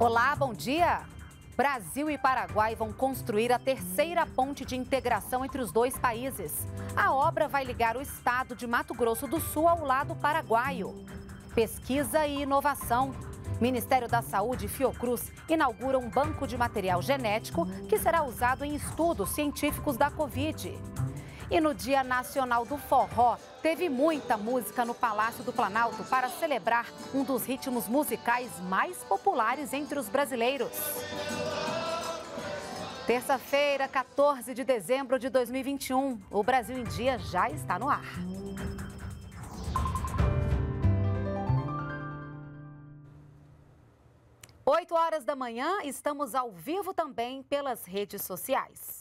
Olá, bom dia. Brasil e Paraguai vão construir a terceira ponte de integração entre os dois países. A obra vai ligar o estado de Mato Grosso do Sul ao lado paraguaio. Pesquisa e inovação. Ministério da Saúde e Fiocruz inaugura um banco de material genético que será usado em estudos científicos da Covid. E no Dia Nacional do Forró, teve muita música no Palácio do Planalto para celebrar um dos ritmos musicais mais populares entre os brasileiros. Terça-feira, 14 de dezembro de 2021. O Brasil em Dia já está no ar. Oito horas da manhã, estamos ao vivo também pelas redes sociais.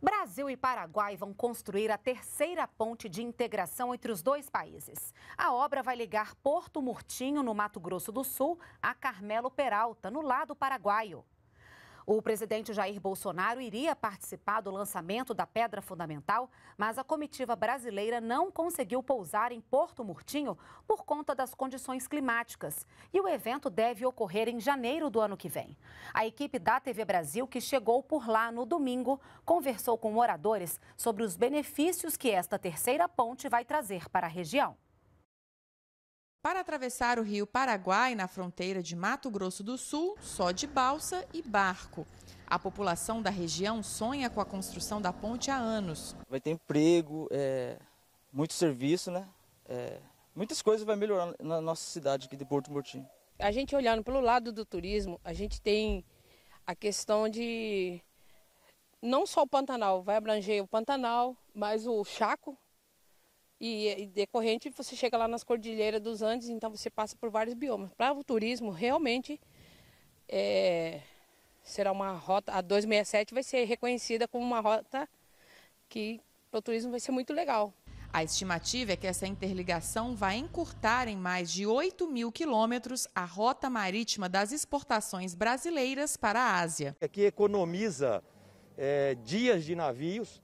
Brasil e Paraguai vão construir a terceira ponte de integração entre os dois países. A obra vai ligar Porto Murtinho, no Mato Grosso do Sul, a Carmelo Peralta, no lado paraguaio. O presidente Jair Bolsonaro iria participar do lançamento da pedra fundamental, mas a comitiva brasileira não conseguiu pousar em Porto Murtinho por conta das condições climáticas. E o evento deve ocorrer em janeiro do ano que vem. A equipe da TV Brasil, que chegou por lá no domingo, conversou com moradores sobre os benefícios que esta terceira ponte vai trazer para a região. Para atravessar o rio Paraguai na fronteira de Mato Grosso do Sul, só de balsa e barco. A população da região sonha com a construção da ponte há anos. Vai ter emprego, é, muito serviço, né? É, muitas coisas vai melhorar na nossa cidade aqui de Porto Murtinho. A gente olhando pelo lado do turismo, a gente tem a questão de não só o Pantanal, vai abranger o Pantanal, mas o Chaco, e, e decorrente você chega lá nas cordilheiras dos Andes, então você passa por vários biomas. Para o turismo, realmente é, será uma rota, a 267 vai ser reconhecida como uma rota que para o turismo vai ser muito legal. A estimativa é que essa interligação vai encurtar em mais de 8 mil quilômetros a rota marítima das exportações brasileiras para a Ásia. Aqui é economiza é, dias de navios,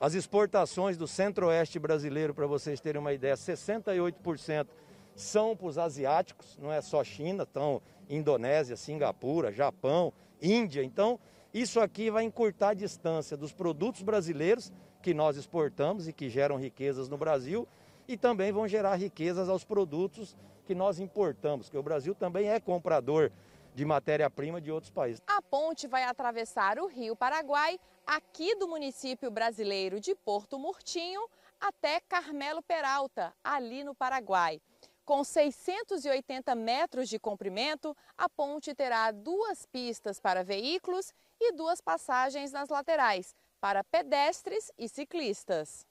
as exportações do centro-oeste brasileiro, para vocês terem uma ideia, 68% são para os asiáticos, não é só China, estão Indonésia, Singapura, Japão, Índia. Então, isso aqui vai encurtar a distância dos produtos brasileiros que nós exportamos e que geram riquezas no Brasil e também vão gerar riquezas aos produtos que nós importamos, que o Brasil também é comprador de matéria-prima de outros países. A ponte vai atravessar o Rio Paraguai, aqui do município brasileiro de Porto Murtinho, até Carmelo Peralta, ali no Paraguai. Com 680 metros de comprimento, a ponte terá duas pistas para veículos e duas passagens nas laterais, para pedestres e ciclistas.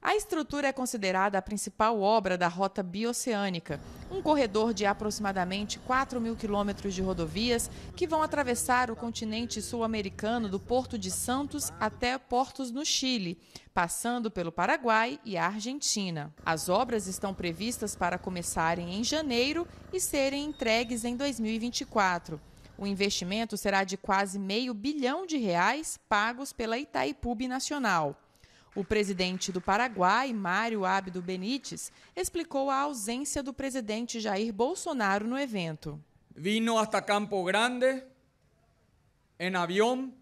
A estrutura é considerada a principal obra da Rota Bioceânica, um corredor de aproximadamente 4 mil quilômetros de rodovias que vão atravessar o continente sul-americano do Porto de Santos até portos no Chile, passando pelo Paraguai e a Argentina. As obras estão previstas para começarem em janeiro e serem entregues em 2024. O investimento será de quase meio bilhão de reais pagos pela Itaipu Nacional. El presidente do Paraguay, Mario Abdo Benítez, explicó la ausencia del presidente Jair Bolsonaro no evento. Vino hasta Campo Grande en avión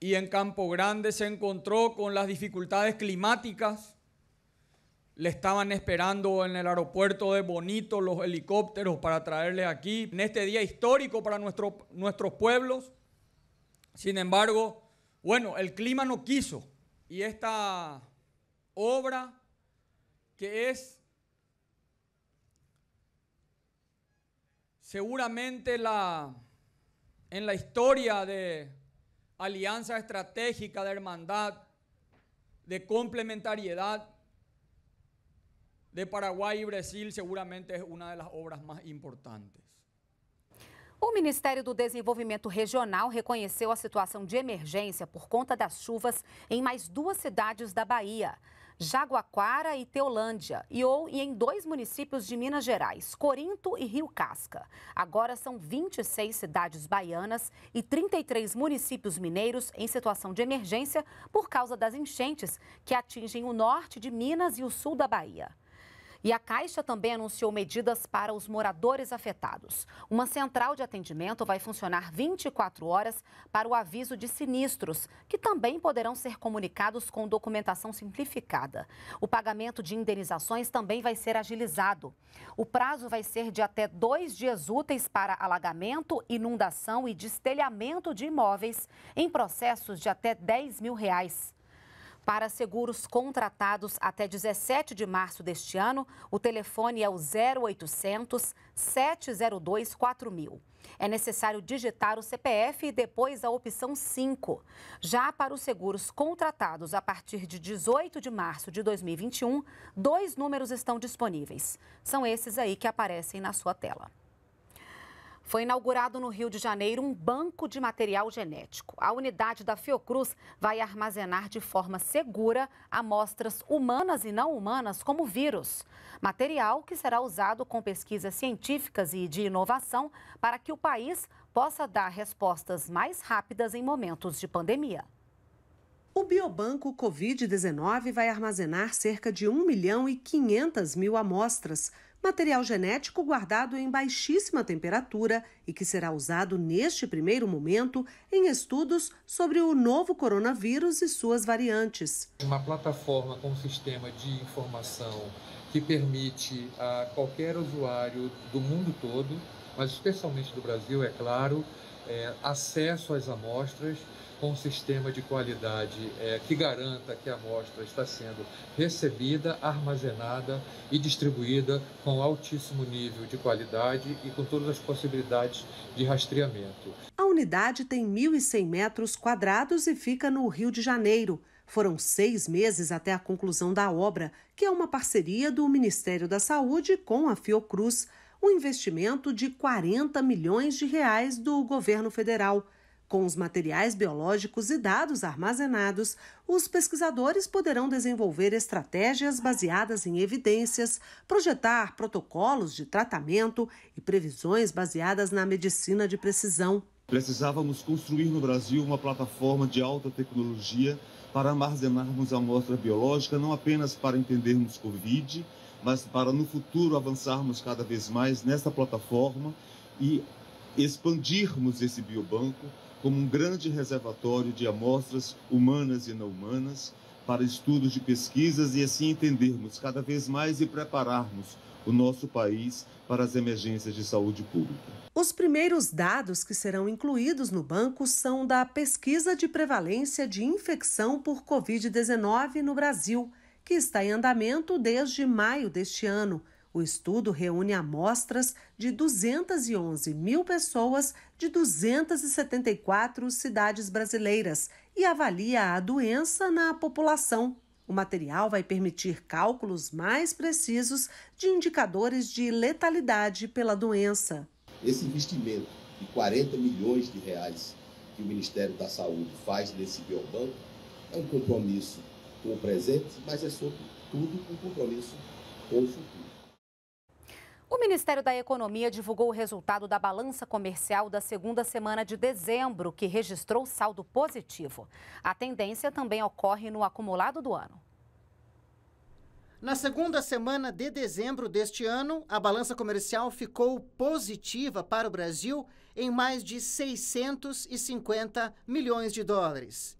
y en Campo Grande se encontró con las dificultades climáticas. Le estaban esperando en el aeropuerto de Bonito los helicópteros para traerle aquí en este día histórico para nuestros pueblos. Sin embargo, bueno, el clima no quiso y esta obra que es seguramente la, en la historia de alianza estratégica, de hermandad, de complementariedad de Paraguay y Brasil, seguramente es una de las obras más importantes. O Ministério do Desenvolvimento Regional reconheceu a situação de emergência por conta das chuvas em mais duas cidades da Bahia, Jaguaquara e Teolândia, e ou e em dois municípios de Minas Gerais, Corinto e Rio Casca. Agora são 26 cidades baianas e 33 municípios mineiros em situação de emergência por causa das enchentes que atingem o norte de Minas e o sul da Bahia. E a Caixa também anunciou medidas para os moradores afetados. Uma central de atendimento vai funcionar 24 horas para o aviso de sinistros, que também poderão ser comunicados com documentação simplificada. O pagamento de indenizações também vai ser agilizado. O prazo vai ser de até dois dias úteis para alagamento, inundação e destelhamento de imóveis em processos de até 10 mil reais. Para seguros contratados até 17 de março deste ano, o telefone é o 0800 702 4000. É necessário digitar o CPF e depois a opção 5. Já para os seguros contratados a partir de 18 de março de 2021, dois números estão disponíveis. São esses aí que aparecem na sua tela foi inaugurado no Rio de Janeiro um banco de material genético. A unidade da Fiocruz vai armazenar de forma segura amostras humanas e não humanas, como vírus. Material que será usado com pesquisas científicas e de inovação para que o país possa dar respostas mais rápidas em momentos de pandemia. O Biobanco Covid-19 vai armazenar cerca de 1 milhão e 500 mil amostras material genético guardado em baixíssima temperatura e que será usado neste primeiro momento em estudos sobre o novo coronavírus e suas variantes. Uma plataforma com um sistema de informação que permite a qualquer usuário do mundo todo, mas especialmente do Brasil, é claro, é, acesso às amostras com um sistema de qualidade é, que garanta que a amostra está sendo recebida, armazenada e distribuída com altíssimo nível de qualidade e com todas as possibilidades de rastreamento. A unidade tem 1.100 metros quadrados e fica no Rio de Janeiro. Foram seis meses até a conclusão da obra, que é uma parceria do Ministério da Saúde com a Fiocruz um investimento de 40 milhões de reais do governo federal. Com os materiais biológicos e dados armazenados, os pesquisadores poderão desenvolver estratégias baseadas em evidências, projetar protocolos de tratamento e previsões baseadas na medicina de precisão. Precisávamos construir no Brasil uma plataforma de alta tecnologia para armazenarmos a amostra biológica, não apenas para entendermos Covid, mas para no futuro avançarmos cada vez mais nessa plataforma e expandirmos esse biobanco como um grande reservatório de amostras humanas e não humanas para estudos de pesquisas e assim entendermos cada vez mais e prepararmos o nosso país para as emergências de saúde pública. Os primeiros dados que serão incluídos no banco são da pesquisa de prevalência de infecção por Covid-19 no Brasil que está em andamento desde maio deste ano. O estudo reúne amostras de 211 mil pessoas de 274 cidades brasileiras e avalia a doença na população. O material vai permitir cálculos mais precisos de indicadores de letalidade pela doença. Esse investimento de 40 milhões de reais que o Ministério da Saúde faz nesse biobanco é um compromisso com o presente, mas é sobretudo um compromisso com o futuro. O Ministério da Economia divulgou o resultado da balança comercial da segunda semana de dezembro, que registrou saldo positivo. A tendência também ocorre no acumulado do ano. Na segunda semana de dezembro deste ano, a balança comercial ficou positiva para o Brasil em mais de 650 milhões de dólares.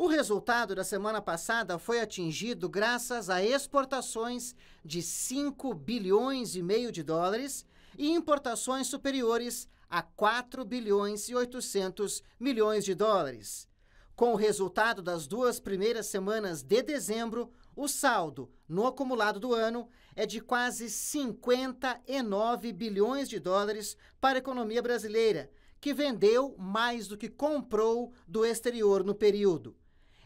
O resultado da semana passada foi atingido graças a exportações de 5 bilhões e meio de dólares e importações superiores a 4 bilhões e 800 milhões de dólares. Com o resultado das duas primeiras semanas de dezembro, o saldo no acumulado do ano é de quase 59 bilhões de dólares para a economia brasileira, que vendeu mais do que comprou do exterior no período.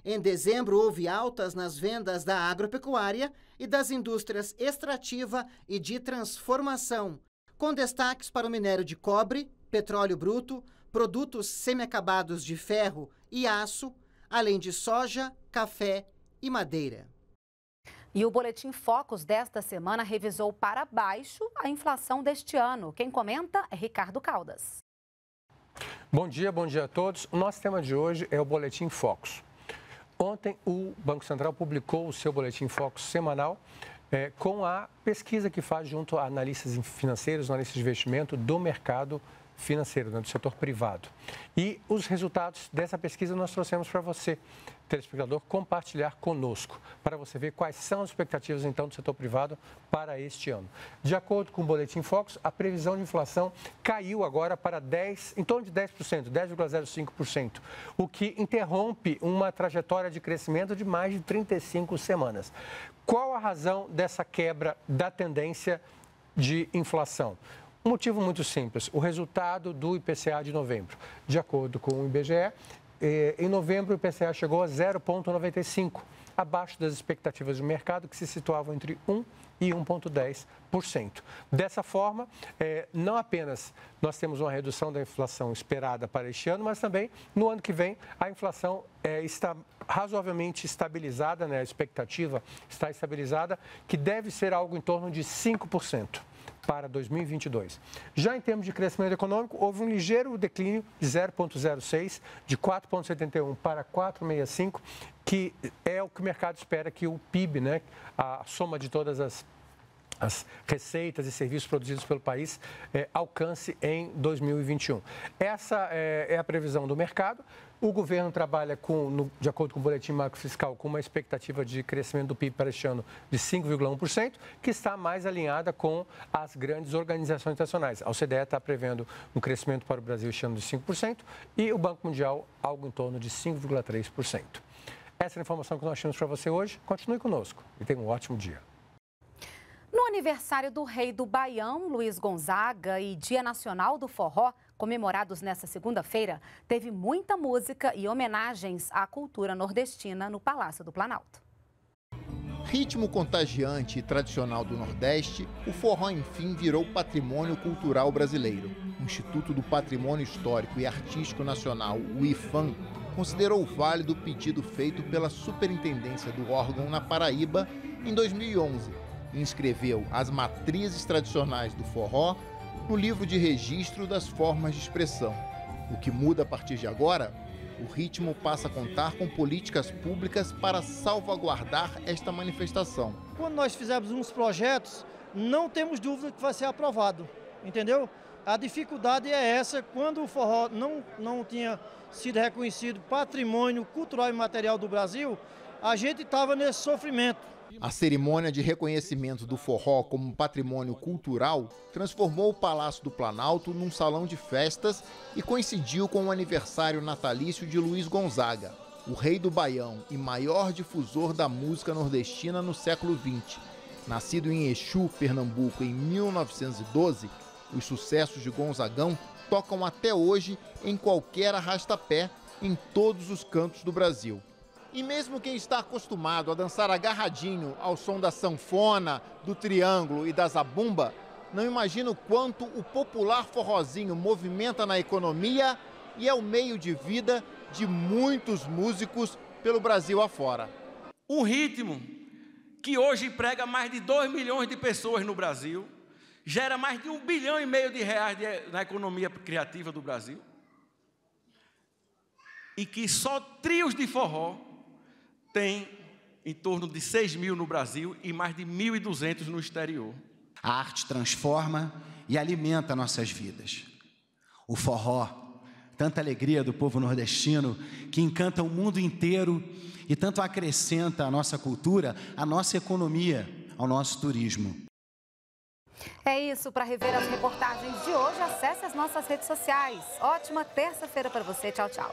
Em dezembro, houve altas nas vendas da agropecuária e das indústrias extrativa e de transformação, com destaques para o minério de cobre, petróleo bruto, produtos semiacabados de ferro e aço, além de soja, café e madeira. E o Boletim focos desta semana revisou para baixo a inflação deste ano. Quem comenta é Ricardo Caldas. Bom dia, bom dia a todos. O nosso tema de hoje é o Boletim focos. Ontem, o Banco Central publicou o seu boletim foco semanal é, com a pesquisa que faz junto a analistas financeiros, analistas de investimento do mercado financeiro, né, do setor privado. E os resultados dessa pesquisa nós trouxemos para você, telespectador, compartilhar conosco, para você ver quais são as expectativas, então, do setor privado para este ano. De acordo com o Boletim Focus, a previsão de inflação caiu agora para 10, em torno de 10%, 10,05%, o que interrompe uma trajetória de crescimento de mais de 35 semanas. Qual a razão dessa quebra da tendência de inflação? Um motivo muito simples: o resultado do IPCA de novembro. De acordo com o IBGE, eh, em novembro o IPCA chegou a 0,95, abaixo das expectativas do mercado, que se situavam entre 1 e 1,10%. Dessa forma, eh, não apenas nós temos uma redução da inflação esperada para este ano, mas também no ano que vem a inflação eh, está razoavelmente estabilizada, né? a expectativa está estabilizada, que deve ser algo em torno de 5% para 2022. Já em termos de crescimento econômico, houve um ligeiro declínio de 0,06, de 4,71 para 4,65, que é o que o mercado espera que o PIB, né, a soma de todas as as receitas e serviços produzidos pelo país eh, alcance em 2021. Essa eh, é a previsão do mercado. O governo trabalha com, no, de acordo com o boletim macro fiscal, com uma expectativa de crescimento do PIB para este ano de 5,1%, que está mais alinhada com as grandes organizações internacionais. A OCDE está prevendo um crescimento para o Brasil este ano de 5% e o Banco Mundial algo em torno de 5,3%. Essa é a informação que nós temos para você hoje. Continue conosco e tenha um ótimo dia. No aniversário do rei do Baião, Luiz Gonzaga, e Dia Nacional do Forró, comemorados nesta segunda-feira, teve muita música e homenagens à cultura nordestina no Palácio do Planalto. Ritmo contagiante e tradicional do Nordeste, o forró enfim virou patrimônio cultural brasileiro. O Instituto do Patrimônio Histórico e Artístico Nacional, o IFAM, considerou válido o pedido feito pela superintendência do órgão na Paraíba em 2011 e inscreveu as matrizes tradicionais do forró no livro de registro das formas de expressão. O que muda a partir de agora? O ritmo passa a contar com políticas públicas para salvaguardar esta manifestação. Quando nós fizermos uns projetos, não temos dúvida que vai ser aprovado, entendeu? A dificuldade é essa, quando o forró não, não tinha sido reconhecido patrimônio cultural e material do Brasil, a gente estava nesse sofrimento. A cerimônia de reconhecimento do forró como patrimônio cultural transformou o Palácio do Planalto num salão de festas e coincidiu com o aniversário natalício de Luiz Gonzaga, o rei do Baião e maior difusor da música nordestina no século XX. Nascido em Exu, Pernambuco, em 1912, os sucessos de Gonzagão tocam até hoje em qualquer arrastapé em todos os cantos do Brasil. E mesmo quem está acostumado a dançar agarradinho ao som da sanfona, do triângulo e da zabumba, não imagina o quanto o popular forrozinho movimenta na economia e é o meio de vida de muitos músicos pelo Brasil afora. Um ritmo que hoje emprega mais de 2 milhões de pessoas no Brasil, gera mais de um bilhão e meio de reais de, na economia criativa do Brasil, e que só trios de forró tem em torno de 6 mil no Brasil e mais de 1.200 no exterior. A arte transforma e alimenta nossas vidas. O forró, tanta alegria do povo nordestino que encanta o mundo inteiro e tanto acrescenta à nossa cultura, à nossa economia, ao nosso turismo. É isso, para rever as reportagens de hoje, acesse as nossas redes sociais. Ótima terça-feira para você. Tchau, tchau.